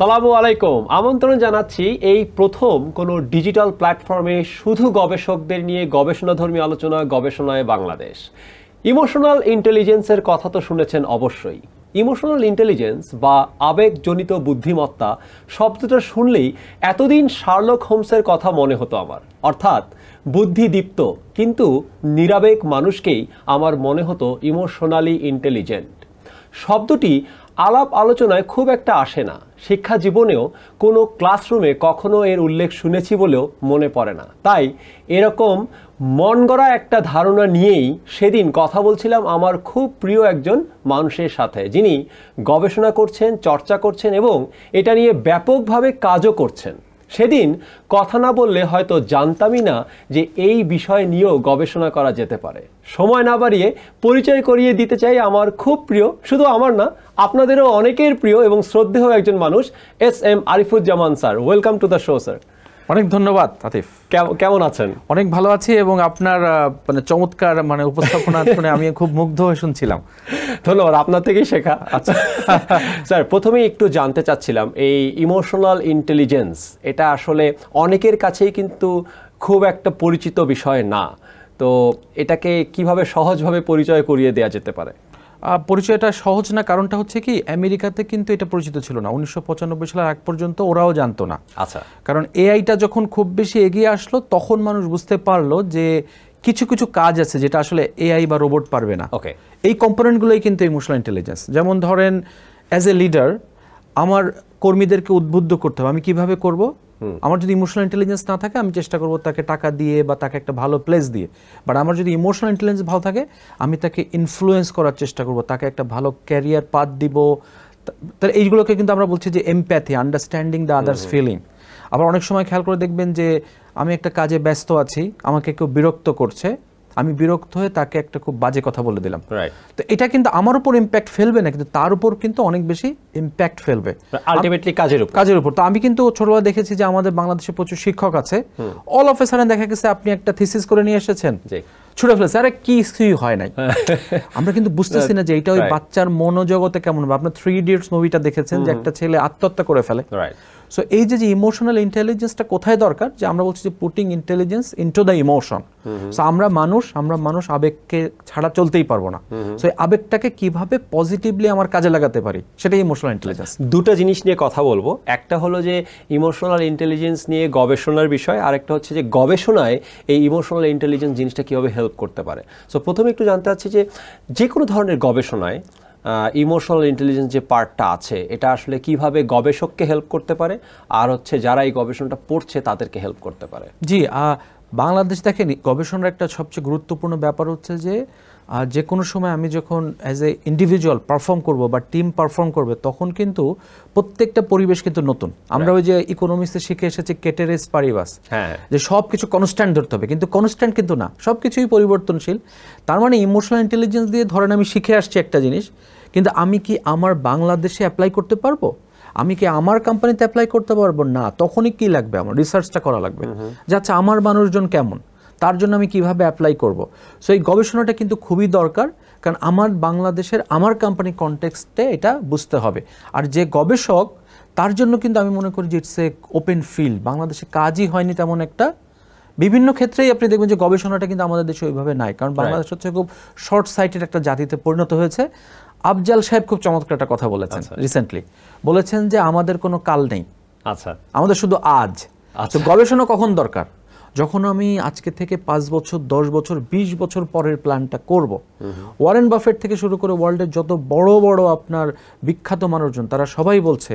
সালামু আলাইকুম আমন্ত্রণ জানাচ্ছি এই প্রথম কোনো ডিজিটাল প্ল্যাটফর্মে শুধু গবেষকদের নিয়ে গবেষণাধর্মী আলোচনা গবেষণায় বাংলাদেশ ইমোশনাল ইন্টেলিজেন্সের কথা তো শুনেছেন অবশ্যই ইমোশনাল ইন্টেলিজেন্স বা আবেগজনিত বুদ্ধিমত্তা শব্দটা শুনলেই এতদিন শার্লক হোমসের কথা মনে হতো আমার অর্থাৎ বুদ্ধিদীপ্ত কিন্তু নিরাবেগ মানুষকেই আমার মনে হতো ইমোশনালি ইন্টেলিজেন্ট শব্দটি আলাপ আলোচনায় খুব একটা আসে না শিক্ষা জীবনেও কোনো ক্লাসরুমে কখনো এর উল্লেখ শুনেছি বলেও মনে পড়ে না তাই এরকম মন গড়া একটা ধারণা নিয়েই সেদিন কথা বলছিলাম আমার খুব প্রিয় একজন মানুষের সাথে যিনি গবেষণা করছেন চর্চা করছেন এবং এটা নিয়ে ব্যাপকভাবে কাজও করছেন সেদিন কথা না বললে হয়তো জানতামই না যে এই বিষয় নিয়েও গবেষণা করা যেতে পারে সময় না বাড়িয়ে পরিচয় করিয়ে দিতে চাই আমার খুব প্রিয় শুধু আমার না আপনাদেরও অনেকের প্রিয় এবং শ্রদ্ধেয় একজন মানুষ S M Arifuzzaman sir welcome to the show sir অনেক ধন্যবাদ আতিফ কেমন আছেন অনেক ভালো আছি এবং আপনার মানে চমৎকার মানে উপস্থাপনা শুনে আমি খুব মুগ্ধ হয়ে শুনছিলাম ধন্যবাদ আপনার থেকেই শেখা আচ্ছা স্যার প্রথমেই একটু জানতে চাচ্ছিলাম এই ইমোশনাল ইন্টেলিজেন্স এটা আসলে অনেকের কাছেই কিন্তু খুব একটা পরিচিত বিষয় না তো এটাকে কিভাবে সহজভাবে পরিচয় করিয়ে দেওয়া যেতে পারে পরিচয়টা সহজ না কারণটা হচ্ছে কি আমেরিকাতে কিন্তু এটা পরিচিত ছিল না উনিশশো পঁচানব্বই সালের আগ পর্যন্ত ওরাও জানতো না আচ্ছা কারণ এআইটা যখন খুব বেশি এগিয়ে আসলো তখন মানুষ বুঝতে পারলো যে কিছু কিছু কাজ আছে যেটা আসলে এআই বা রোবট পারবে না ওকে এই কম্পোনেন্টগুলোই কিন্তু ইমোশনাল ইন্টেলিজেন্স যেমন ধরেন অ্যাজ এ লিডার আমার কর্মীদেরকে উদ্বুদ্ধ করতে হবে আমি কিভাবে করব আমার যদি ইমোশনাল ইন্টেলিজেন্স না থাকে আমি চেষ্টা করব তাকে টাকা দিয়ে বা তাকে একটা ভালো প্লেস দিয়ে বাট আমার যদি ইমোশনাল ইন্টেলিজেন্স ভালো থাকে আমি তাকে ইনফ্লুয়েন্স করার চেষ্টা করব তাকে একটা ভালো ক্যারিয়ার পাথ দিব তাহলে এইগুলোকে কিন্তু আমরা বলছি যে empathy understanding the others feeling আবার অনেক সময় খেয়াল করে দেখবেন যে আমি একটা কাজে ব্যস্ত আছি আমাকে কেউ বিরক্ত করছে আমি বিরক্ত হয়ে তাকে একটা খুব বাজে কথা বলে দিলাম তো এটা কিন্তু আমার উপর ইম্প্যাক্ট ফেলবে না কিন্তু তার উপর কিন্তু অনেক বেশি ইম্প্যাক্ট ফেলবে আলটিমেটলি কাজের উপর কাজের উপর তো আমি কিন্তু ছোটবেলা দেখেছি যে আমাদের বাংলাদেশে প্রচুর শিক্ষক আছে অল অফ এ সারেন দেখা গেছে আপনি একটা থিসিস করে নিয়ে এসেছেন ছুটে ফেলেছে আরে কি হয় নাই আমরা কিন্তু বুঝতেছি না যে এটা ওই বাচ্চার মনোজগতে কেমন হবে আপনার থ্রি ইডিয়টস মুভিটা দেখেছেন যে একটা ছেলে আত্মহত্যা করে ফেলে রাইট সো এই যে যে ইমোশনাল ইন্টেলিজেন্সটা কোথায় দরকার যে আমরা বলছি যে putting intelligence into the emotion so আমরা মানুষ আমরা মানুষ আবেগকে ছাড়া চলতেই পারবো না সো এই আবেগটাকে কিভাবে পজিটিভলি আমার কাজে লাগাতে পারি সেটাই ইমোশনাল ইন্টেলিজেন্স দুটো জিনিস নিয়ে কথা বলবো একটা হলো যে ইমোশনাল ইন্টেলিজেন্স নিয়ে গবেষণার বিষয় আর একটা হচ্ছে যে গবেষণায় এই ইমোশনাল ইন্টেলিজেন্স জিনিসটা কীভাবে হেল্প করতে পারে সো প্রথমে একটু জানতে চাচ্ছি যে যে কোনো ধরনের গবেষণায় ইমোশনাল ইন্টেলিজেন্স যে পার্টটা আছে এটা আসলে কিভাবে গবেষককে হেল্প করতে পারে আর হচ্ছে যারা এই গবেষণাটা পড়ছে তাদেরকে হেল্প করতে পারে জি বাংলাদেশ দেখেন গবেষণার একটা সবচেয়ে গুরুত্বপূর্ণ ব্যাপার হচ্ছে যে যে কোনো সময় আমি যখন অ্যাজ এ ইন্ডিভিজুয়াল পারফর্ম করব বা টিম পারফর্ম করবে তখন কিন্তু প্রত্যেকটা পরিবেশ কিন্তু নতুন আমরা ওই যে ইকোনমিক্সে শিখে এসেছি কেটেরেস পারিবাস হ্যাঁ। যে সব কিছু কনস্ট্যান্ট ধরতে হবে কিন্তু কনস্ট্যান্ট কিন্তু না সব কিছুই পরিবর্তনশীল তার মানে ইমোশনাল ইন্টেলিজেন্স দিয়ে ধরেন আমি শিখে আসছি একটা জিনিস কিন্তু আমি কি আমার বাংলাদেশে অ্যাপ্লাই করতে পারবো আমি কি আমার কোম্পানিতে অ্যাপ্লাই করতে পারবো না তখনই কি লাগবে আমার রিসার্চটা করা লাগবে যে আচ্ছা আমার মানুষজন কেমন তার জন্য আমি কিভাবে অ্যাপ্লাই করব সো এই গবেষণাটা কিন্তু খুবই দরকার কারণ আমার বাংলাদেশের আমার কোম্পানি কনটেক্সটে এটা বুঝতে হবে আর যে গবেষক তার জন্য কিন্তু আমি মনে করি যে ইটস এ ওপেন ফিল্ড বাংলাদেশে কাজই হয়নি তেমন একটা বিভিন্ন ক্ষেত্রেই আপনি দেখবেন যে গবেষণাটা কিন্তু আমাদের দেশে ওইভাবে নাই কারণ বাংলাদেশ হচ্ছে খুব শর্ট সাইটের একটা জাতিতে পরিণত হয়েছে আফজাল সাহেব খুব চমৎকার একটা কথা বলেছেন রিসেন্টলি আচ্ছা। বলেছেন যে আমাদের কোনো কাল নেই আচ্ছা আমাদের শুধু আজ আচ্ছা গবেষণা কখন দরকার যখন আমি আজকে থেকে পাঁচ বছর দশ বছর বিশ বছর পরের প্ল্যানটা করব ওয়ারেন বাফেট থেকে শুরু করে ওয়ার্ল্ডের যত বড় বড় আপনার বিখ্যাত মানুষজন তারা সবাই বলছে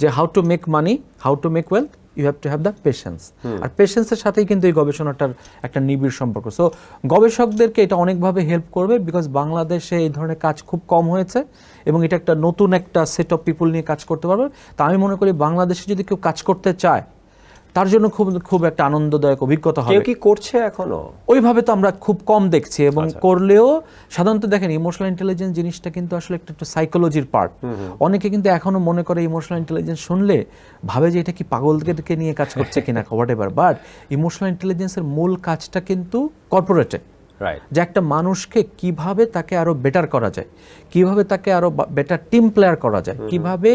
যে how to make money how to make wealth you have to have the patience আর পেশেন্সের সাথেই কিন্তু এই গবেষণাটার একটা নিবিড় সম্পর্ক সো গবেষকদেরকে এটা অনেকভাবে হেল্প করবে বিকজ বাংলাদেশে এই ধরনের কাজ খুব কম হয়েছে এবং এটা একটা নতুন একটা সেট অফ পিপুল নিয়ে কাজ করতে পারবে তা আমি মনে করি বাংলাদেশে যদি কেউ কাজ করতে চায় তার জন্য খুব খুব একটা আনন্দদায়ক অভিজ্ঞতা হবে কি করছে এখনো ওইভাবে তো আমরা খুব কম দেখছি এবং আচ্ছা। করলেও সাধারণত দেখেন ইমোশনাল ইন্টেলিজেন্স জিনিসটা কিন্তু আসলে একটা একটু সাইকোলজির পার্ট অনেকে কিন্তু এখনো মনে করে ইমোশনাল ইন্টেলিজেন্স শুনলে ভাবে যে এটা কি পাগলদেরকে নিয়ে কাজ করছে কিনা হোয়াট এভার বাট ইমোশনাল ইন্টেলিজেন্সের মূল কাজটা কিন্তু কর্পোরেটে যে একটা মানুষকে কিভাবে তাকে আরো বেটার করা যায় কিভাবে তাকে আরো বেটার টিম প্লেয়ার করা যায় কিভাবে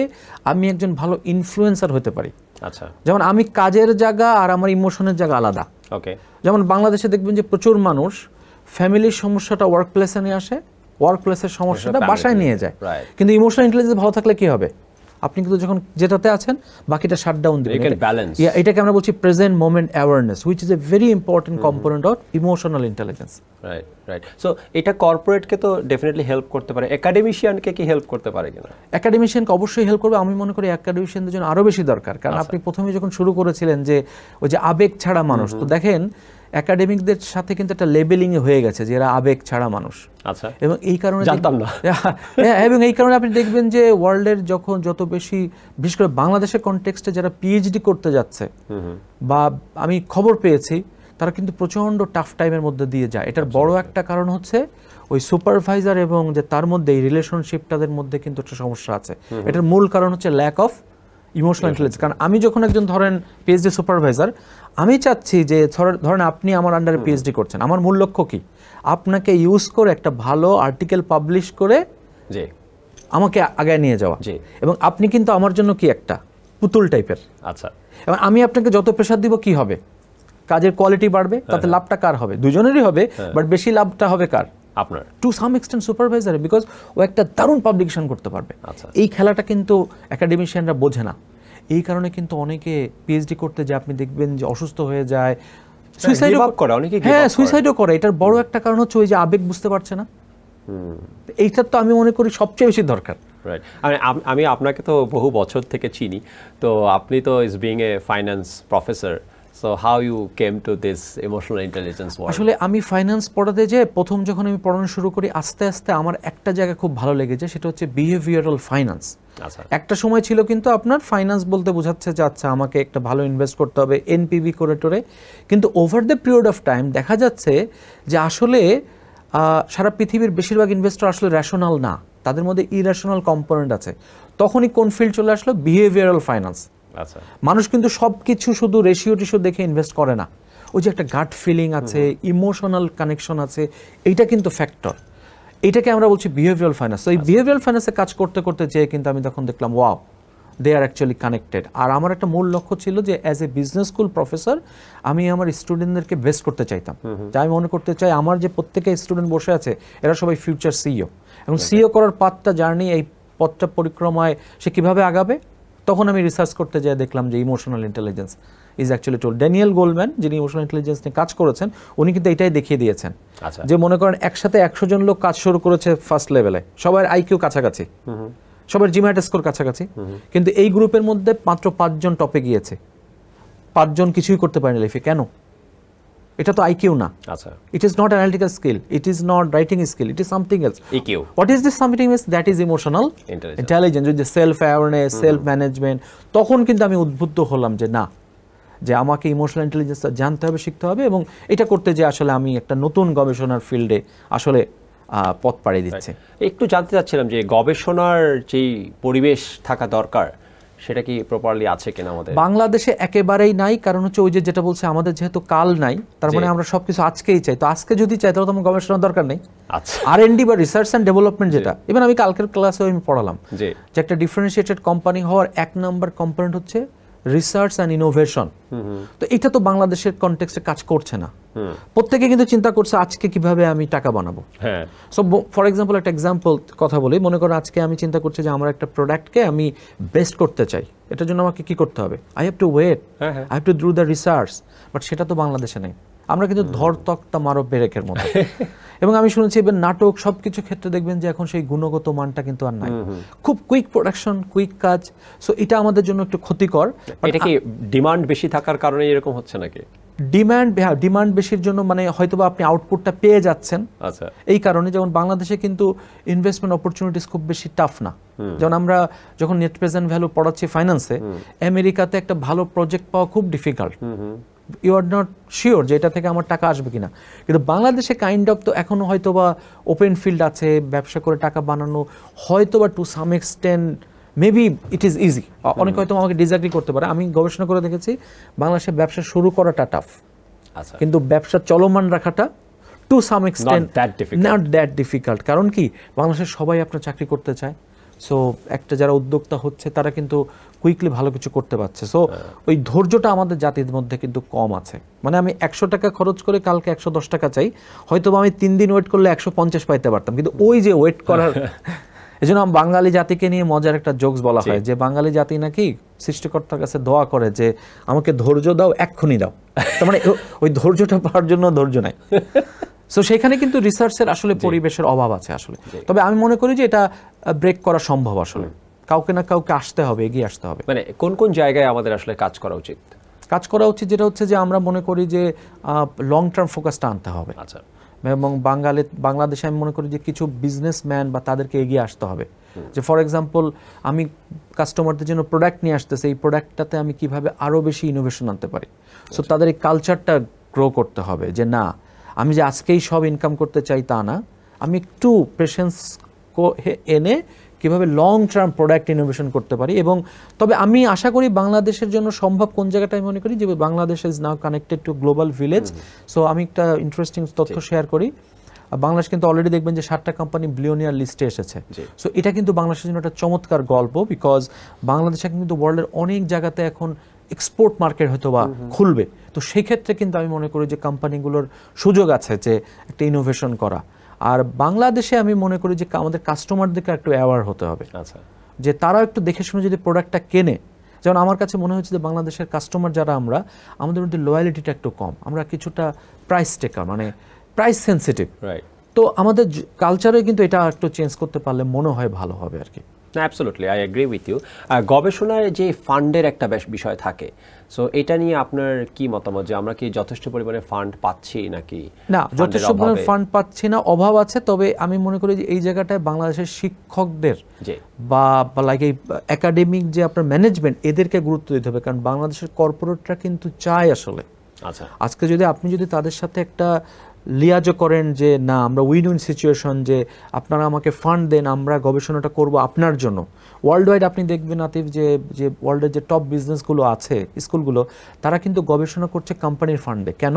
আমি একজন ভালো ইনফ্লুয়েন্সার হতে পারি আচ্ছা যেমন আমি কাজের জায়গা আর আমার ইমোশনের জায়গা আলাদা ওকে যেমন বাংলাদেশে দেখবেন যে প্রচুর মানুষ ফ্যামিলির সমস্যাটা ওয়ার্ক প্লেসে নিয়ে আসে ওয়ার্ক প্লেসের সমস্যাটা বাসায় নিয়ে যায় কিন্তু ইমোশনাল ইন্টেলিজেন্স ভালো থাকলে কি হবে আপনি কিন্তু যখন যেটাতে আছেন বাকিটা শাট ডাউন দেবেন এটাকে আমরা বলছি present moment awareness which is a very important component of emotional intelligence right right so এটা কর্পোরেটকে তো ডেফিনেটলি হেল্প করতে পারে একাডেমিশিয়ানকে কি হেল্প করতে পারে কিনা একাডেমিশিয়ানকে অবশ্যই হেল্প করবে আমি মনে করি একাডেমিশিয়ানদের জন্য আরও বেশি দরকার কারণ আচ্ছা। আপনি প্রথমে যখন শুরু করেছিলেন যে ওই যে আবেগ ছাড়া মানুষ তো mm-hmm। দেখেন একাডেমিকদের সাথে কিন্তু একটা লেবেলিং হয়ে গেছে যে এরা আবেগ ছাড়া মানুষ আচ্ছা এবং এই কারণে জানতাম না হ্যাঁ, হ্যাঁ, এবং এই কারণে আপনি দেখবেন যে ওয়ার্ল্ডের যখন যত বেশি বিশেষ করে বাংলাদেশের কনটেক্সটে যারা পিএইচডি করতে যাচ্ছে বা আমি খবর পেয়েছি তারা কিন্তু প্রচন্ড টাফ টাইমের মধ্যে দিয়ে যায় এটার বড় আচ্ছা। একটা কারণ হচ্ছে ওই সুপারভাইজার এবং যে তার মধ্যে এই রিলেশনশিপটাদের মধ্যে কিন্তু একটা সমস্যা আছে এটার মূল কারণ হচ্ছে ল্যাক অফ ইমোশনাল ইন্টেলিজেন্স কারণ আমি যখন একজন ধরেন পিএইচডি সুপারভাইজার আমি চাচ্ছি যে ধরেন আপনি আমার আন্ডারে পিএইচডি করছেন আমার মূল লক্ষ্য কি আপনাকে ইউজ করে একটা ভালো আর্টিকেল পাবলিশ করে যে আমাকে আগায় নিয়ে যাওয়া জি এবং আপনি কিন্তু আমার জন্য কি একটা পুতুল টাইপের আচ্ছা এবং আমি আপনাকে যত প্রেশার দিব কি হবে কাজের কোয়ালিটি বাড়বে তাতে হ্যাঁ, হ্যাঁ। লাভটা কার হবে দুজনেরই হবে বাট হ্যাঁ। বেশি লাভটা হবে কার আপনার to some extent supervisor because ও একটা দারুণ পাবলিকেশন করতে পারবে আচ্ছা, আচ্ছা। এই খেলাটা কিন্তু একাডেমিশিয়ানরা বোঝে না এই কারণে কিন্তু অনেকে পিএইচডি করতে যে আপনি দেখবেন যে অসুস্থ হয়ে যায় সুইসাইডও করে অনেকে হ্যাঁ সুইসাইডও করে এটার বড় একটা কারণ হচ্ছে ওই যে আবেগ বুঝতে পারছে না এইটার তো আমি মনে করি সবচেয়ে বেশি দরকার রাইট আমি আপনাকে তো বহু বছর থেকে চিনি তো আপনি তো is being a finance professor so how you came to this emotional intelligence আসলে আমি ফাইন্যান্স পড়াতে যে প্রথম যখন আমি পড়ানো শুরু করি আস্তে আস্তে আমার একটা জায়গা খুব ভালো লেগেছে সেটা হচ্ছে বিহেভিয়ারাল আচ্ছা। ফাইন্যান্স একটা সময় ছিল কিন্তু আপনার ফাইন্যান্স বলতে বোঝাচ্ছে যে আচ্ছা আমাকে একটা ভালো ইনভেস্ট করতে হবে এনপিবি করে টোরে কিন্তু over the period of time দেখা যাচ্ছে যে আসলে সারা পৃথিবীর বেশিরভাগ ইনভেস্টর আসলে র্যাশনাল না তাদের মধ্যে ইরেশনাল কম্পোনেন্ট আছে তখনই কোন ফিল্ড চলে আসলো বিহেভিয়ারাল ফাইন্যান্স আচ্ছা। মানুষ কিন্তু সবকিছু শুধু রেশিও টিশো দেখে ইনভেস্ট করে না ওই যে একটা গাট ফিলিং আছে ইমোশনাল কানেকশন আছে এইটা কিন্তু ফ্যাক্টর এটাকে আমরা বলছি বিহেভিয়ারাল ফাইন্যান্স তো এই বিহেভিয়াল আচ্ছা। ফাইন্যান্সে কাজ করতে করতে যেয়ে কিন্তু আমি তখন দেখলাম wow they are actually connected আর আমার একটা মূল লক্ষ্য ছিল যে as a business school professor আমি আমার স্টুডেন্টদেরকে বেস্ট করতে চাইতাম যা আমি মনে করতে চাই আমার যে প্রত্যেকে স্টুডেন্ট বসে আছে এরা সবাই ফিউচার সিইও এবং সিইও করার পাতটা জার্নি এই পথটা পরিক্রমায় সে কিভাবে আগাবে তখন আমি রিসার্চ করতে যাই দেখলাম যে emotional intelligence is actually told Daniel Goleman যিনি ইমোশনাল ইন্টেলিজেন্স নিয়ে কাজ করেছেন উনি কিন্তু এটাই দেখিয়ে দিয়েছেন আচ্ছা। যে মনে করেন একসাথে একশো জন লোক কাজ শুরু করেছে ফার্স্ট লেভেলে সবার আইকিউ কাছাকাছি সবার জিম্যাট স্কোর কাছাকাছি কিন্তু এই গ্রুপের মধ্যে মাত্র পাঁচজন টপে গিয়েছে পাঁচজন কিছুই করতে পারেনি লাইফে কেন এটা তো আইকিউ না আচ্ছা it is not analytical skill it is not writing skill it is something else EQ what is this something else that is emotional intelligence যে সেলফ অ্যাওয়ারনেস সেলফ ম্যানেজমেন্ট তখন কিন্তু আমি উদ্বুদ্ধ হলাম যে না যে আমাকে ইমোশনাল ইন্টেলিজেন্স জানতে হবে শিখতে হবে এবং এটা করতে যে আসলে আমি একটা নতুন গবেষণার ফিল্ডে আসলে পথ পাড়ি দিচ্ছে একটু জানতে চাচ্ছিলাম যে গবেষণার যেই পরিবেশ থাকা দরকার সেটা কি প্রপারলি আছে কিনা আমাদের বাংলাদেশে একেবারেই নাই কারণ হচ্ছে ওই যে যেটা বলছে আমাদের যেহেতু কাল নাই তার মানে আমরা সবকিছু আজকেই চাই তো আজকে যদি চাই তাহলে তোমার গবেষণার দরকার নেই আর এন ডি বা রিসার্চ অ্যান্ড ডেভেলপমেন্ট যেটা ইভেন আমি কালকের ক্লাসে আমি পড়ালাম যে একটা ডিফারেন্সিয়েটেড কোম্পানি হওয়ার এক নম্বর কম্পোনেন্ট হচ্ছে রিসার্চ অ্যান্ড ইনোভেশন তো এটা তো বাংলাদেশের কন্টেক্সে কাজ করছে না প্রত্যেকে কিন্তু চিন্তা করছে আজকে কিভাবে আমি টাকা বানাবো হ্যাঁ সো ফর এক্সাম্পল একটা এক্সাম্পল কথা বলি মনে করো আজকে আমি চিন্তা করছি যে আমার একটা প্রোডাক্টকে আমি বেস্ট করতে চাই এটার জন্য আমাকে কি করতে হবে I have to wait I have to do the research but সেটা তো বাংলাদেশে নেই আমরা কিন্তু তক্তা মারো বেরেকের মতো এবং আমি শুনেছি এবার নাটক সব কিছু ক্ষেত্রে দেখবেন যে এখন সেই গুণগত মানটা কিন্তু আর নাই খুব কুইক প্রোডাকশন কুইক কাজ সো এটা আমাদের জন্য একটু ক্ষতিকর এটা কি ডিমান্ড বেশি থাকার কারণে এরকম হচ্ছে নাকি ডিমান্ড হ্যাঁ ডিমান্ড বেশির জন্য মানে হয়তোবা আপনি আউটপুটটা পেয়ে যাচ্ছেন আচ্ছা এই কারণে যেমন বাংলাদেশে কিন্তু ইনভেস্টমেন্ট অপরচুনিটিস খুব বেশি টাফ না যেমন আমরা যখন নেট প্রেজেন্ট ভ্যালু পড়াচ্ছি ফাইন্যান্সে আমেরিকাতে একটা ভালো প্রজেক্ট পাওয়া খুব difficult you are not sure যে এটা থেকে আমার টাকা আসবে কিনা কিন্তু বাংলাদেশে কাইন্ড অফ তো এখনও হয়তো বা ওপেন ফিল্ড আছে ব্যবসা করে টাকা বানানো হয়তো বা to some extent maybe it is easy অনেকে হয়তো আমাকে ডিজাগ্রি করতে পারে আমি গবেষণা করে দেখেছি বাংলাদেশে ব্যবসা শুরু করাটা টাফ আচ্ছা। কিন্তু ব্যবসা চলমান রাখাটা to some extent not that difficult কারণ কি বাংলাদেশের সবাই আপনার চাকরি করতে চায় সো একটা যারা উদ্যোক্তা হচ্ছে তারা কিন্তু কুইকলি ভালো কিছু করতে পারছে সো ওই ধৈর্যটা আমাদের জাতির মধ্যে কিন্তু কম আছে মানে আমি একশো টাকা খরচ করে কালকে একশো দশ টাকা চাই হয়তো আমি তিন দিন ওয়েট করলে একশো পঞ্চাশ পাইতে পারতাম কিন্তু ওই যে ওয়েট করার এই জন্য বাঙালি জাতিকে নিয়ে মজার একটা জোকস বলা হয় যে বাঙালি জাতি নাকি সৃষ্টিকর্তার কাছে দোয়া করে যে আমাকে ধৈর্য দাও এক্ষুনি দাও তার মানে ওই ধৈর্যটা পাওয়ার জন্য ধৈর্য নাই সো সেখানে কিন্তু রিসার্চের আসলে পরিবেশের অভাব আছে আসলে তবে আমি মনে করি যে এটা ব্রেক করা সম্ভব আসলে কাউকে না কাউকে আসতে হবে এগিয়ে আসতে হবে মানে কোন কোন জায়গায় আমাদের আসলে কাজ করা উচিত কাজ করা উচিত যেটা হচ্ছে যে আমরা মনে করি যে লং টার্ম ফোকাসটা আনতে হবে আচ্ছা এবং বাঙালি বাংলাদেশে আমি মনে করি যে কিছু বিজনেসম্যান বা তাদেরকে এগিয়ে আসতে হবে যে ফর এক্সাম্পল আমি কাস্টমারদের জন্য প্রোডাক্ট নিয়ে আসতেছে এই প্রোডাক্টটাতে আমি কিভাবে আরও বেশি ইনোভেশন আনতে পারি সো আচ্ছা। তাদের এই কালচারটা গ্রো করতে হবে যে না আমি যে আজকেই সব ইনকাম করতে চাই তা না আমি একটু পেশেন্স এনে কীভাবে লং টার্ম প্রোডাক্ট ইনোভেশন করতে পারি এবং তবে আমি আশা করি বাংলাদেশের জন্য সম্ভব কোন জায়গাটা আমি মনে করি যে Bangladesh is now connected to global village so আমি একটা ইন্টারেস্টিং তথ্য শেয়ার করি বাংলাদেশ কিন্তু অলরেডি দেখবেন যে সাতটা কোম্পানি বিলিয়নিয়ার লিস্টে এসেছে সো এটা কিন্তু বাংলাদেশের জন্য একটা চমৎকার গল্প বিকজ বাংলাদেশে কিন্তু ওয়ার্ল্ডের অনেক জায়গাতে এখন এক্সপোর্ট মার্কেট হয়তো বা খুলবে তো সেই ক্ষেত্রে কিন্তু আমি মনে করি যে কোম্পানিগুলোর সুযোগ আছে যে একটা ইনোভেশন করা আর বাংলাদেশে আমি মনে করি যে আমাদের কাস্টমারদেরকে একটু অ্যাওয়ার হতে হবে আচ্ছা যে তারাও একটু দেখে শুনে যদি প্রোডাক্টটা কেনে যেমন আমার কাছে মনে হচ্ছে যে বাংলাদেশের কাস্টমার যারা আমরা আমাদের মধ্যে লয়ালিটিটা একটু কম আমরা কিছুটা প্রাইস টেকার মানে প্রাইস সেন্সিটিভ তো আমাদের কালচারে কিন্তু এটা একটু চেঞ্জ করতে পারলে মনে হয় ভালো হবে আর কি absolutely I agree with you গবেষণায় যে ফান্ডের একটা বেশ বিষয় থাকে সো এটা নিয়ে আপনার কি মতামত যে আমরা কি যথেষ্ট পরিমাণে ফান্ড পাচ্ছি নাকি না যথেষ্ট পরিমাণে ফান্ড পাচ্ছি না অভাব আছে তবে আমি মনে করি যে এই জায়গাটায় বাংলাদেশের শিক্ষকদের বা লাইক এই একাডেমিক যে আপনার ম্যানেজমেন্ট এদেরকে গুরুত্ব দিতে হবে কারণ বাংলাদেশের কর্পোরেটরা কিন্তু চায় আসলে আচ্ছা আজকে যদি আপনি যদি তাদের সাথে একটা লিয়াজও করেন যে না আমরা উইন উইন সিচুয়েশন যে আপনারা আমাকে ফান্ড দেন আমরা গবেষণাটা করব আপনার জন্য ওয়ার্ল্ড ওয়াইড আপনি দেখবেন আতিফ যে যে ওয়ার্ল্ডের যে টপ বিজনেসগুলো আছে স্কুলগুলো তারা কিন্তু গবেষণা করছে কোম্পানির ফান্ডে কেন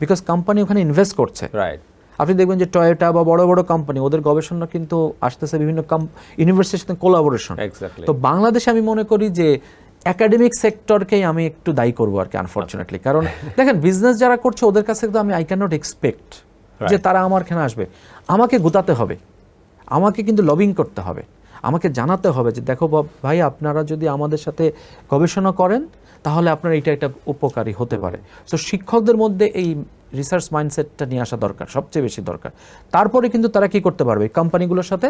বিকজ কোম্পানি ওখানে ইনভেস্ট করছে রাইট আপনি দেখবেন যে টয়োটা বা বড় বড় কোম্পানি ওদের গবেষণা কিন্তু আসতেছে বিভিন্ন ইউনিভার্সিটির সাথে কোলাবোরেশন তো বাংলাদেশে আমি মনে করি যে অ্যাকাডেমিক সেক্টরকেই আমি একটু দায়ী করবো আর কি আনফর্চুনেটলি কারণ আচ্ছা। দেখেন বিজনেস যারা করছে ওদের কাছে তো আমি আই ক্যান নট এক্সপেক্ট যে তারা আমার খেলা আসবে আমাকে গোতাতে হবে আমাকে কিন্তু লবিং করতে হবে আমাকে জানাতে হবে যে দেখো ভাই আপনারা যদি আমাদের সাথে গবেষণা করেন তাহলে আপনার এটা একটা উপকারী হতে পারে তো শিক্ষকদের মধ্যে এই রিসার্চ মাইন্ডসেটটা নিয়ে আসা দরকার সবচেয়ে বেশি দরকার তারপরে কিন্তু তারা কি করতে পারবে কোম্পানিগুলোর সাথে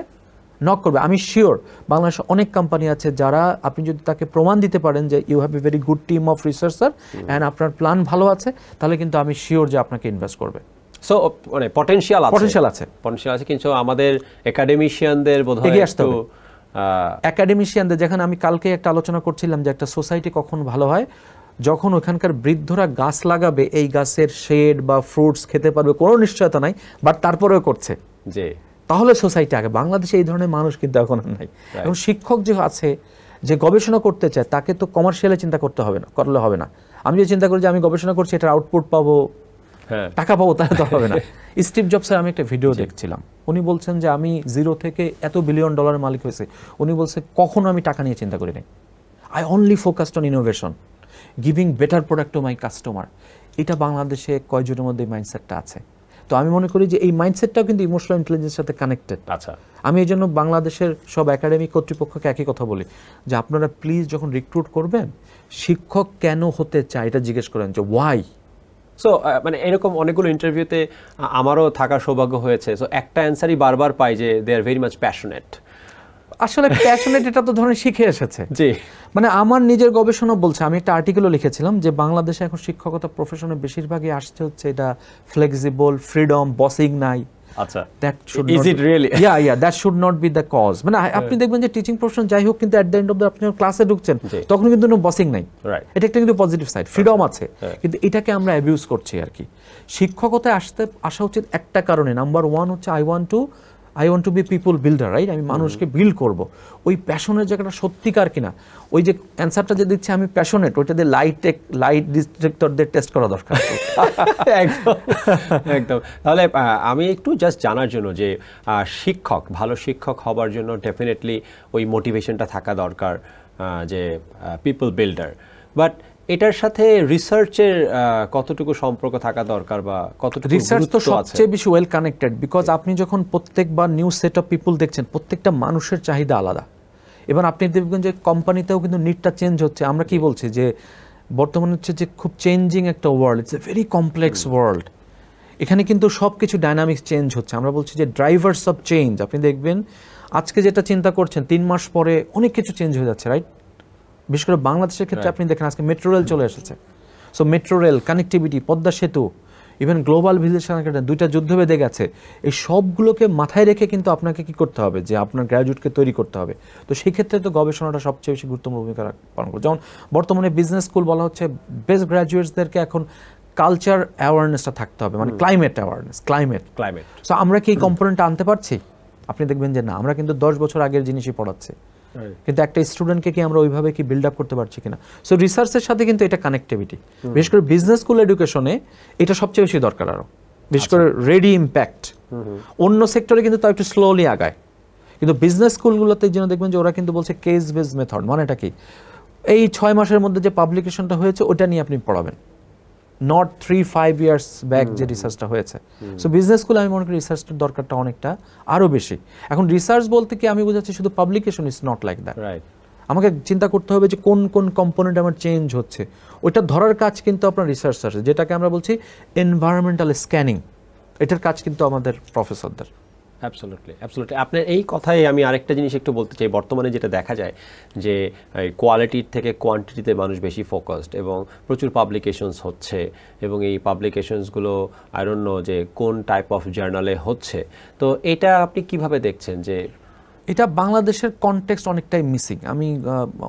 নক করবে আমি শিওর বাংলাদেশে অনেক কোম্পানি আছে যারা আপনি যদি তাকে প্রমাণ দিতে পারেন যে you have a very good team of researcher and আপনার প্ল্যান ভালো আছে তাহলে কিন্তু আমি শিওর যে আপনাকে ইনভেস্ট করবে সো মানে পটেনশিয়াল আছে পটেনশিয়াল আছে পটেনশিয়াল আছে কিন্তু আমাদের একাডেমিশিয়ানদের বোধহয় এগিয়ে একাডেমিশিয়ানদের যেখানে আমি কালকে একটা আলোচনা করছিলাম যে একটা সোসাইটি কখন ভালো হয় যখন ওখানকার বৃদ্ধরা গাছ লাগাবে এই গাছের শেড বা ফ্রুটস খেতে পারবে কোনো নিশ্চয়তা নাই বাট তারপরেও করছে যে তাহলে সোসাইটি আগে বাংলাদেশে এই ধরনের মানুষ কিন্তু এখন নাই এবং শিক্ষক যে আছে যে গবেষণা করতে চায় তাকে তো কমার্শিয়ালে চিন্তা করতে হবে না করলে হবে না আমি যে চিন্তা করি যে আমি গবেষণা করছি এটার আউটপুট পাবো হ্যাঁ। টাকা পাবো তাহলে তো হবে না স্টিভ জবসের আমি একটা ভিডিও দেখছিলাম উনি বলছেন যে আমি জিরো থেকে এত বিলিয়ন ডলার মালিক হয়েছে উনি বলছে কখনো আমি টাকা নিয়ে চিন্তা করি নাই I only focused on innovation giving better product to my customer এটা বাংলাদেশে কয়জনের মধ্যে মাইন্ডসেটটা আছে তো আমি মনে করি যে এই মাইন্ডসেটটাও কিন্তু ইমোশনাল ইন্টেলিজেন্সের সাথে কানেক্টেড আচ্ছা আমি এই জন্য বাংলাদেশের সব একাডেমিক কর্তৃপক্ষকে একই কথা বলি যে আপনারা প্লিজ যখন রিক্রুট করবেন শিক্ষক কেন হতে চায় এটা জিজ্ঞেস করেন যে ওয়াই সো মানে এরকম অনেকগুলো ইন্টারভিউতে আমারও থাকার সৌভাগ্য হয়েছে সো একটা অ্যান্সারই বারবার পাই যে they are very much passionate আসলে প্যাশনেট এটা তো ধরেন শিখে এসেছে জি মানে আমার নিজের গবেষণা বলছে আমি একটা আর্টিকেলও লিখেছিলাম যে বাংলাদেশে এখন শিক্ষকতা প্রফেশনে বেশিরভাগই আসছে হচ্ছে এটা ফ্লেক্সিবল ফ্রিডম বসিং নাই that should not be the cause মানে আপনি দেখবেন যে টিচিং প্রফেশন যাই হোক কিন্তু অ্যাট দ্য এন্ড অফ আপনি ক্লাসে ঢুকছেন তখন কিন্তু বসিং নাই এটা একটা কিন্তু পজিটিভ সাইড ফ্রিডম আছে কিন্তু এটাকে আমরা অ্যাবিউজ করছি আর কি শিক্ষকতায় আসতে আসা উচিত একটা কারণে নাম্বার ওয়ান হচ্ছে I want to I want to be people builder right আমি মানুষকে বিল্ড করব ওই প্যাশনের জায়গাটা সত্যিকার কিনা ওই যে অ্যান্সারটা যে দিচ্ছে আমি প্যাশনেট ওইটা দিয়ে লাইট লাইট ডিস্ট্রিক্টরদের টেস্ট করা দরকার একদম একদম তাহলে আমি একটু জাস্ট জানার জন্য যে শিক্ষক ভালো শিক্ষক হবার জন্য ডেফিনেটলি ওই মোটিভেশনটা থাকা দরকার যে পিপল বিল্ডার বাট এটার সাথে রিসার্চের কতটুকু সম্পর্ক থাকা দরকার বা কতটুকু রিসার্চ তো সবচেয়ে বেশি ওয়েল কানেক্টেড বিকজ আপনি যখন প্রত্যেকবার নিউ সেট অফ পিপুল দেখছেন প্রত্যেকটা মানুষের চাহিদা আলাদা এবং আপনি দেখবেন যে কোম্পানিতেও কিন্তু নিটটা চেঞ্জ হচ্ছে আমরা কি বলছি যে বর্তমানে হচ্ছে যে খুব চেঞ্জিং একটা world it's a very complex world এখানে কিন্তু সব কিছু ডাইনামিক্স চেঞ্জ হচ্ছে আমরা বলছি যে ড্রাইভার্স অফ চেঞ্জ আপনি দেখবেন আজকে যেটা চিন্তা করছেন তিন মাস পরে অনেক কিছু চেঞ্জ হয়ে যাচ্ছে রাইট বিশেষ করে বাংলাদেশের ক্ষেত্রে আপনি দেখেন আজকে মেট্রো রেল চলে এসেছে so metro rail connectivity Padma Setu even global village দুইটা যুদ্ধ বেঁধে গেছে এই সবগুলোকে মাথায় রেখে কিন্তু আপনাকে কি করতে হবে যে আপনার গ্র্যাজুয়েটকে তৈরি করতে হবে তো সেই ক্ষেত্রে তো গবেষণাটা সবচেয়ে বেশি গুরুত্বপূর্ণ ভূমিকা পালন করে যেমন বর্তমানে বিজনেস স্কুল বলা হচ্ছে বেস্ট গ্র্যাজুয়েটসদেরকে এখন কালচার অ্যাওয়ারনেসটা থাকতে হবে মানে climate awareness climate climate so আমরা কি এই কম্পোনেন্টটা আনতে পারছি আপনি দেখবেন যে না আমরা কিন্তু দশ বছর আগের জিনিসই পড়াচ্ছি কিন্তু একটা স্টুডেন্টকে কি আমরা ওইভাবে কি বিল্ড আপ করতে পারছি কিনা সো রিসার্চের সাথে কিন্তু এটা কানেক্টিভিটি বিশেষ করে বিজনেস স্কুল এডুকেশনে এটা সবচেয়ে বেশি দরকার আরও বিশেষ আচ্ছা। করে রেডি ইম্প্যাক্ট অন্য সেক্টরে কিন্তু তাও একটু স্লোলি আগায় কিন্তু বিজনেস স্কুলগুলোতে যেন দেখবেন যে ওরা কিন্তু বলছে কেস বেস মেথড মানেটা কি এই ছয় মাসের মধ্যে যে পাবলিকেশনটা হয়েছে ওটা নিয়ে আপনি পড়াবেন not three five years back যে রিসার্চটা হয়েছে সো বিজনেস স্কুলে আমি মনে করি রিসার্চটার দরকারটা অনেকটা আরও বেশি এখন রিসার্চ বলতে কি আমি বোঝাচ্ছি শুধু publication is not like that আমাকে চিন্তা করতে হবে যে কোন কোন কম্পোনেন্ট আমার চেঞ্জ হচ্ছে ওইটা ধরার কাজ কিন্তু আপনার রিসার্চার যেটাকে আমরা বলছি এনভায়রনমেন্টাল স্ক্যানিং এটার কাজ কিন্তু আমাদের প্রফেসরদের অ্যাবসলুটলি অ্যাবসলুটলি আপনার এই কথাই আমি আরেকটা জিনিস একটু বলতে চাই বর্তমানে যেটা দেখা যায় যে কোয়ালিটির থেকে কোয়ান্টিটিতে মানুষ বেশি ফোকাসড এবং প্রচুর পাবলিকেশনস হচ্ছে এবং এই পাবলিকেশনসগুলো আইরন্য যে কোন টাইপ অফ জার্নালে হচ্ছে তো এটা আপনি কিভাবে দেখছেন যে এটা বাংলাদেশের কনটেক্সট অনেকটাই মিসিং আমি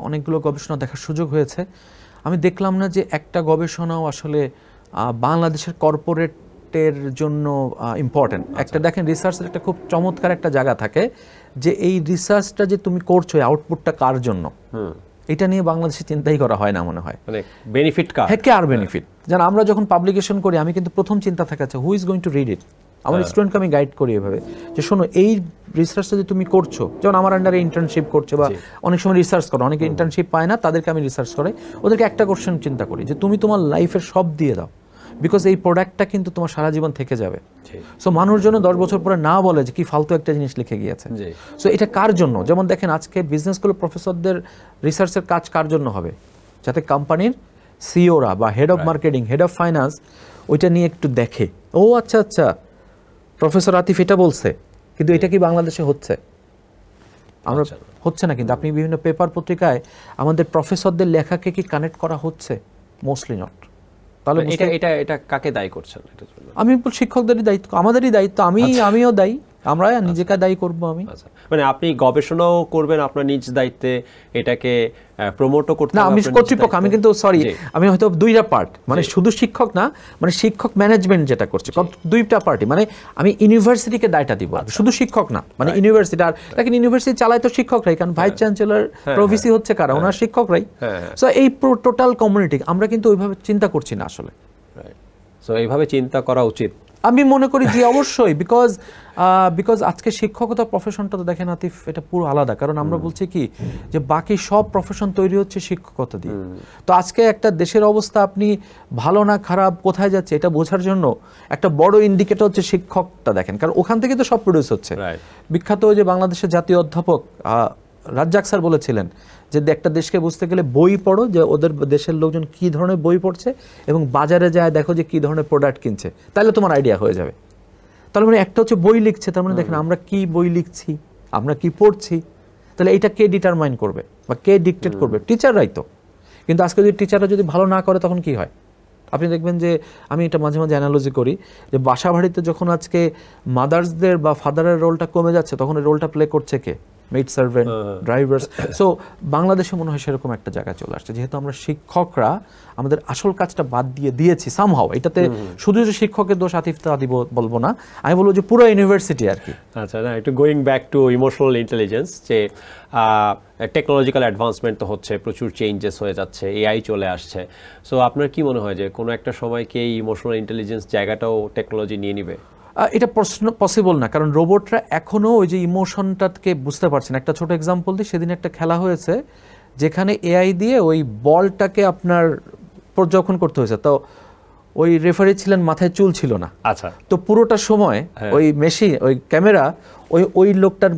অনেকগুলো গবেষণা দেখার সুযোগ হয়েছে আমি দেখলাম না যে একটা গবেষণাও আসলে বাংলাদেশের কর্পোরেট রিসার্চের জন্য ইম্পর্টেন্ট আচ্ছা। একটা দেখেন রিসার্চের একটা খুব চমৎকার একটা জায়গা থাকে যে এই রিসার্চটা যে তুমি করছো আউটপুটটা কার জন্য এটা নিয়ে বাংলাদেশে চিন্তাই করা হয় না মনে হয় বেনিফিট মানে কার হ্যাঁ কার বেনিফিট হ্যাঁ। যেন আমরা যখন পাবলিকেশন করি আমি কিন্তু প্রথম চিন্তা থাকে আছে who is going to read it আমার স্টুডেন্টকে হ্যাঁ। আমি গাইড করি এভাবে যে শোনো এই রিসার্চটা যে তুমি করছো যেমন আমার আন্ডারে ইন্টার্নশিপ করছে বা অনেক সময় রিসার্চ করো অনেকে ইন্টার্নশিপ পায় না তাদেরকে আমি রিসার্চ করে ওদেরকে একটা কোশ্চেন চিন্তা করি যে তুমি তোমার লাইফের সব দিয়ে দাও বিকজ এই প্রোডাক্টটা কিন্তু তোমার সারা জীবন থেকে যাবে সো মানুষ জন্য দশ বছর পরে না বলে যে কি ফালতু একটা জিনিস লিখে গিয়েছে সো এটা কার জন্য যেমন দেখেন আজকে বিজনেস স্কুলের প্রফেসরদের রিসার্চের কাজ কার জন্য হবে যাতে কোম্পানির সিওরা e বা head of marketing head of finance ওইটা নিয়ে একটু দেখে ও আচ্ছা আচ্ছা প্রফেসর আতিফ এটা বলছে কিন্তু এটা কি বাংলাদেশে হচ্ছে আমরা আচ্ছা। হচ্ছে না কিন্তু আপনি বিভিন্ন পেপার পত্রিকায় আমাদের প্রফেসরদের লেখাকে কি কানেক্ট করা হচ্ছে মোস্টলি নট তাহলে এটা এটা এটা কাকে দায়ী করছেন আমি শিক্ষকদেরই দায়িত্ব আমাদেরই দায়িত্ব আমি আচ্ছা। আমিও দায়ী আমরা নিজেকে দায়ী করব আমি আচ্ছা। মানে আপনি গবেষণাও করবেন আপনার নিজ দায়িত্বে এটাকে প্রমোটও করতে না আমি কর্তৃপক্ষ আমি কিন্তু সরি আমি হয়তো দুইটা পার্ট মানে শুধু শিক্ষক না মানে শিক্ষক ম্যানেজমেন্ট যেটা করছে দুইটা পার্টি মানে আমি ইউনিভার্সিটিকে দায়টা দিব আচ্ছা। শুধু শিক্ষক না মানে ইউনিভার্সিটি আর লেকিন ইউনিভার্সিটি চালায় তো শিক্ষকরাই কারণ ভাইস চ্যান্সেলর প্রভিসি হচ্ছে কারা হ্যাঁ। ওনার শিক্ষকরাই সো হ্যাঁ, হ্যাঁ। এই টোটাল কমিউনিটি আমরা কিন্তু ওইভাবে চিন্তা করছি না আসলে সো এইভাবে চিন্তা করা উচিত আমি মনে করি যে অবশ্যই বিকজ বিকজ আজকে শিক্ষকতা প্রফেশনটা তো দেখেন আতিফ এটা পুরো আলাদা কারণ আমরা বলছি কি যে বাকি সব প্রফেশন তৈরি হচ্ছে শিক্ষকতা দিয়ে তো আজকে একটা দেশের অবস্থা আপনি ভালো না খারাপ কোথায় যাচ্ছে এটা বোঝার জন্য একটা বড় ইন্ডিকেটর হচ্ছে শিক্ষকটা দেখেন কারণ ওখান থেকে তো সব প্রডিউস হচ্ছে বিখ্যাত যে বাংলাদেশের জাতীয় অধ্যাপক রাজ্জাক স্যার বলেছিলেন যে একটা দেশকে বুঝতে গেলে বই পড়ো যে ওদের দেশের লোকজন কি ধরনের বই পড়ছে এবং বাজারে যায় দেখো যে কি ধরনের প্রোডাক্ট কিনছে তাহলে তোমার আইডিয়া হয়ে যাবে তাহলে মানে একটা হচ্ছে বই লিখছে তার মানে দেখেন আমরা কি বই লিখছি আমরা কি পড়ছি তাহলে এটা কে ডিটারমাইন করবে বা কে ডিকটেট করবে টিচাররাই তো কিন্তু আজকে যদি টিচাররা যদি ভালো না করে তখন কি হয় আপনি দেখবেন যে আমি এটা মাঝে মাঝে অ্যানালজি করি যে বাসা বাড়িতে যখন আজকে মাদার্সদের বা ফাদারের রোলটা কমে যাচ্ছে তখন এই রোলটা প্লে করছে কে মেড সার্ভেন্ট ড্রাইভার্স সো বাংলাদেশে মনে হয় সেরকম একটা জায়গা চলে আসছে যেহেতু আমরা শিক্ষকরা আমাদের আসল কাজটা বাদ দিয়ে দিয়েছি সামহাও এটাতে শুধু যে শিক্ষকের দোষ আতিফতা দিব বলবো না আমি বলবো যে পুরো ইউনিভার্সিটি আর কি আচ্ছা না একটু going back to emotional intelligence যে টেকনোলজিক্যাল অ্যাডভান্সমেন্ট তো হচ্ছে প্রচুর চেঞ্জেস হয়ে যাচ্ছে এআই চলে আসছে সো আপনার কি মনে হয় যে কোনো একটা সময়কে ইমোশনাল ইন্টেলিজেন্স জায়গাটাও টেকনোলজি নিয়ে নিবে এটা প্রশ্ন পসিবল না কারণ রোবটরা এখনও ওই যে ইমোশনটাকে বুঝতে পারছে না একটা ছোট এক্সাম্পল দিই সেদিন একটা খেলা হয়েছে যেখানে এআই দিয়ে ওই বলটাকে আপনার পর্যবেক্ষণ করতে হয়েছে তো ওই রেফারি ছিলেন মাথায় চুল ছিল না আচ্ছা তো পুরোটা সময় হ্যাঁ। ওই মেশিন ওই ক্যামেরা ওই ওই লোকটার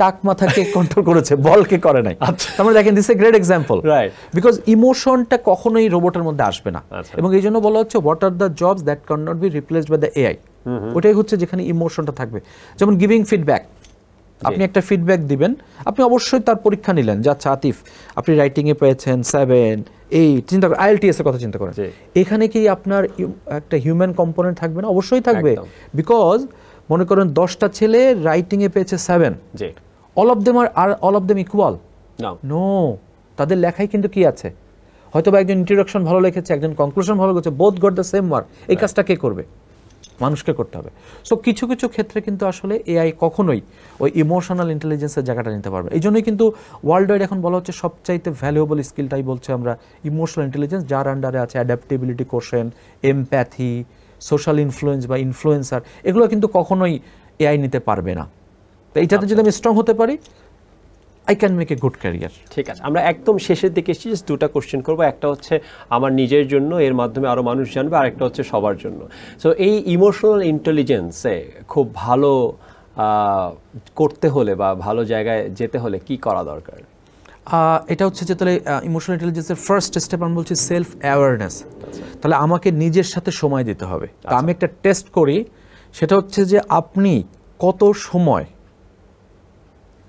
টাক মাথাকে কন্ট্রোল করেছে বলকে করে নাই আমরা আচ্ছা। মানে দেখেন this a great example right because ইমোশনটা কখনোই রোবটের মধ্যে আসবে না আচ্ছা। এবং এই জন্য বলা হচ্ছে what are the jobs that can not be replaced by the AI ওটাই হচ্ছে যেখানে ইমোশনটা থাকবে যেমন গিভিং ফিডব্যাক আপনি একটা ফিডব্যাক দিবেন আপনি অবশ্যই তার পরীক্ষা নিলেন যে আচ্ছা আতিফ আপনি রাইটিংয়ে পেয়েছেন সেভেন এই চিন্তা করেন আইএলটিএস এর কথা চিন্তা করেন এখানে কি আপনার একটা হিউম্যান কম্পোনেন্ট থাকবে না অবশ্যই থাকবে বিকজ মনে করেন দশটা ছেলে রাইটিংয়ে পেয়েছে seven all of them are are all of them equal no তাদের লেখাই কিন্তু কি আছে হয়তো বা একজন ইন্ট্রোডাকশন ভালো লিখেছে একজন কনক্লুশন ভালো লিখেছে বোধ গট দ্য সেম ওয়ার এই কাজটা কে করবে মানুষকে করতে হবে সো কিছু কিছু ক্ষেত্রে কিন্তু আসলে এআই কখনোই ওই ইমোশনাল ইন্টেলিজেন্সের জায়গাটা নিতে পারবে এই জন্যই কিন্তু ওয়ার্ল্ড ওয়াইড এখন বলা হচ্ছে সবচাইতে ভ্যালুয়েবল স্কিলটাই বলছে আমরা ইমোশনাল ইন্টেলিজেন্স যার আন্ডারে আছে adaptability question empathy social influence বা ইনফ্লুয়েন্সার এগুলো কিন্তু কখনোই এআই নিতে পারবে না তো এইটাতে যদি আমি স্ট্রং হতে পারি I can make a good career ঠিক আছে আমরা একদম শেষের দিকে এসেছি জাস্ট দুটা কোশ্চেন করবো একটা হচ্ছে আমার নিজের জন্য এর মাধ্যমে আরও মানুষ জানবে আর একটা হচ্ছে সবার জন্য সো এই ইমোশনাল ইন্টেলিজেন্সে খুব ভালো করতে হলে বা ভালো জায়গায় যেতে হলে কি করা দরকার এটা হচ্ছে যে তাহলে ইমোশনাল ইন্টেলিজেন্সের ফার্স্ট স্টেপ আমি বলছি সেলফ অ্যাওয়ারনেস তাহলে আমাকে নিজের সাথে সময় দিতে হবে আমি আচ্ছা। একটা টেস্ট করি সেটা হচ্ছে যে আপনি কত সময়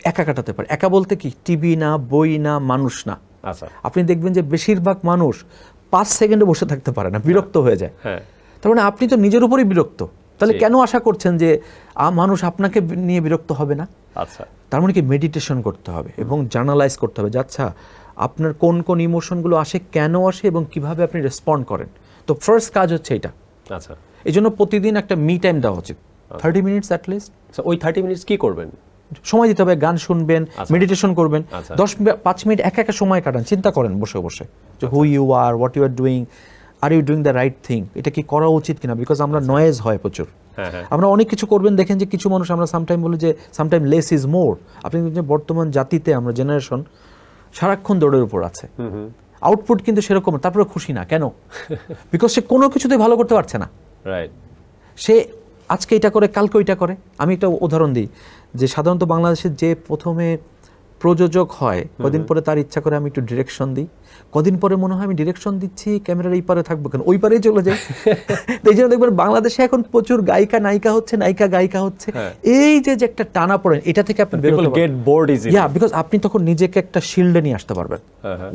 একা কাটাতে পারে একা বলতে কি টিভি না বই না মানুষ না আচ্ছা। আপনি দেখবেন যে বেশিরভাগ মানুষ পাঁচ সেকেন্ডে বসে থাকতে পারে না বিরক্ত হয়ে যায় হ্যাঁ। তার মানে আপনি তো নিজের উপরই বিরক্ত তাহলে কেন আশা করছেন যে মানুষ আপনাকে নিয়ে বিরক্ত হবে না আচ্ছা তার মানে কি মেডিটেশন করতে হবে এবং জার্নালাইজ করতে হবে আচ্ছা আপনার কোন কোন ইমোশনগুলো আসে কেন আসে এবং কিভাবে আপনি রেসপন্ড করেন তো ফার্স্ট কাজ হচ্ছে এটা আচ্ছা এই জন্য প্রতিদিন একটা মি টাইম দেওয়া উচিত থার্টি মিনিটস অ্যাটলিস্ট ওই থার্টি মিনিটস কী করবেন সময় দিতে হবে গান শুনবেন মেডিটেশন আচ্ছা। করবেন আচ্ছা। দশ পাঁচ মিনিট এক একা সময় কাটান চিন্তা করেন বসে বসে যে who you are what you are doing are you doing the right thing এটা কি করা উচিত কিনা বিকজ আমরা নয়েজ আচ্ছা। হয় প্রচুর হ্যাঁ, হ্যাঁ। আমরা অনেক কিছু করবেন দেখেন যে কিছু মানুষ আমরা সামটাইম বলি যে সামটাইম লেস ইজ মোর আপনি বর্তমান জাতিতে আমরা জেনারেশন সারাক্ষণ দৌড়ের উপর আছে আউটপুট কিন্তু সেরকম তারপরে খুশি না কেন বিকজ সে কোনো কিছুতেই ভালো করতে পারছে না সে আজকে এটা করে কালকে ওইটা করে আমি একটা উদাহরণ দিই যে সাধারণত বাংলাদেশের যে প্রথমে প্রযোজক হয় কদিন পরে তার ইচ্ছা করে আমি একটু ডিরেকশন দিই কদিন পরে মনে হয় আমি ডিরেকশন দিচ্ছি ক্যামেরার এই পারে থাকবো কেন ওই পারেই চলে যাই এই জন্য দেখবেন বাংলাদেশে এখন প্রচুর গায়িকা নায়িকা হচ্ছে নায়িকা গায়িকা হচ্ছে হ্যাঁ। এই যে যে একটা টানা পড়েন এটা থেকে আপনি get bored is yeah because আপনি তখন নিজেকে একটা শিল্ডে নিয়ে আসতে পারবেন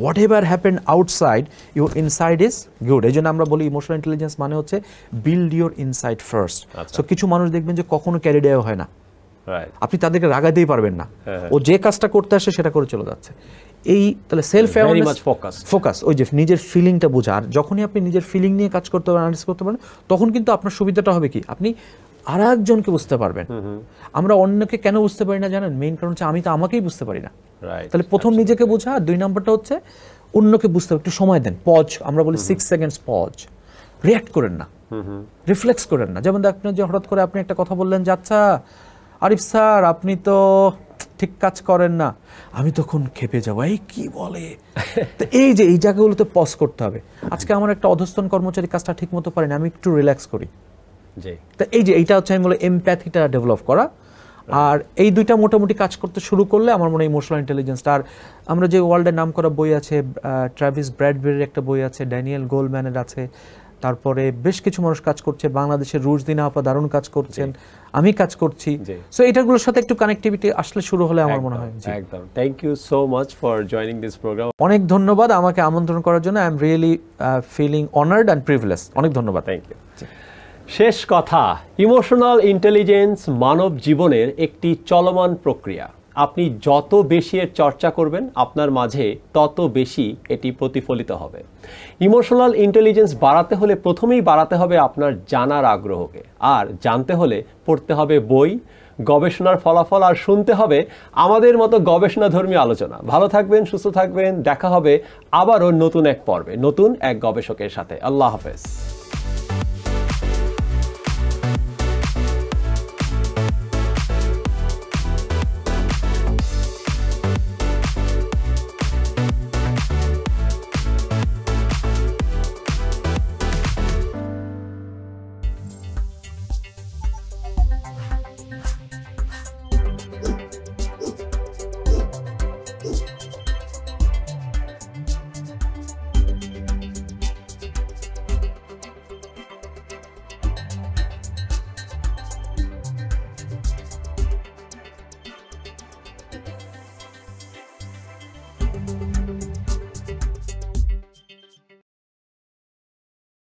whatever happen outside your inside is good এই জন্য আমরা বলি ইমোশনাল ইন্টেলিজেন্স মানে হচ্ছে build your inside first so কিছু মানুষ দেখবেন যে কখনো ক্যারিডেও হয় না আপনি তাদেরকে রাগাতেই পারবেন না হ্যাঁ, হ্যাঁ। ও যে কাজটা করতে আসে সেটা করে চলে যাচ্ছে এই তাহলে সেলফ অ্যাওয়ারনেস ফোকাস ওই যে নিজের ফিলিংটা বোঝা আর যখনই আপনি নিজের ফিলিং নিয়ে কাজ করতে পারেন অ্যানালিস করতে পারেন তখন কিন্তু আপনার সুবিধাটা হবে কি আপনি আর একজনকে বুঝতে পারবেন আমরা অন্যকে কেন বুঝতে পারি না জানেন মেইন কারণ হচ্ছে আমি তো আমাকেই বুঝতে পারি না তাহলে প্রথম নিজেকে বোঝা আর দুই নম্বরটা হচ্ছে অন্যকে বুঝতে একটু সময় দেন পজ আমরা বলি সিক্স সেকেন্ডস পজ রিয়াক্ট করেন না রিফ্লেক্স করেন না যেমন দেখেন যে হঠাৎ করে আপনি একটা কথা বললেন যে আচ্ছা আরিফ স্যার আপনি তো ঠিক কাজ করেন না আমি তখন খেপে যাবো এই কি বলে তো এই যে এই জায়গাগুলোতে পজ করতে হবে আজকে আমার একটা অধস্তন কর্মচারী কাজটা ঠিক মতো পারেন আমি একটু রিল্যাক্স করি তা এই যে এইটা হচ্ছে আমি বলে এমপ্যাথিটা ডেভেলপ করা আর এই দুইটা মোটামুটি কাজ করতে শুরু করলে আমার মনে হয় ইমোশনাল ইন্টেলিজেন্সটা আর আমরা যে ওয়ার্ল্ডের নাম করা বই আছে ট্রাভিস ব্র্যাডবেরির একটা বই আছে ড্যানিয়েল গোলম্যানের আছে তারপরে বেশ কিছু মানুষ কাজ করছে বাংলাদেশের রুশ দিনা আপা দারুণ কাজ করছেন আমি কাজ করছি সো এটাগুলোর সাথে একটু কানেক্টিভিটি আসলে শুরু হলে আমার মনে হয় একদম thank you so much for joining this program অনেক ধন্যবাদ আমাকে আমন্ত্রণ করার জন্য I am really feeling honoured and privilege অনেক ধন্যবাদ থ্যাংক ইউ শেষ কথা ইমোশনাল ইন্টেলিজেন্স মানব জীবনের একটি চলমান প্রক্রিয়া আপনি যত বেশি এর চর্চা করবেন আপনার মাঝে তত বেশি এটি প্রতিফলিত হবে ইমোশনাল ইন্টেলিজেন্স বাড়াতে হলে প্রথমেই বাড়াতে হবে আপনার জানার আগ্রহকে আর জানতে হলে পড়তে হবে বই গবেষণার ফলাফল আর শুনতে হবে আমাদের মতো গবেষণাধর্মী আলোচনা ভালো থাকবেন সুস্থ থাকবেন দেখা হবে আবারও নতুন এক পর্বে নতুন এক গবেষকের সাথে আল্লাহ হাফেজ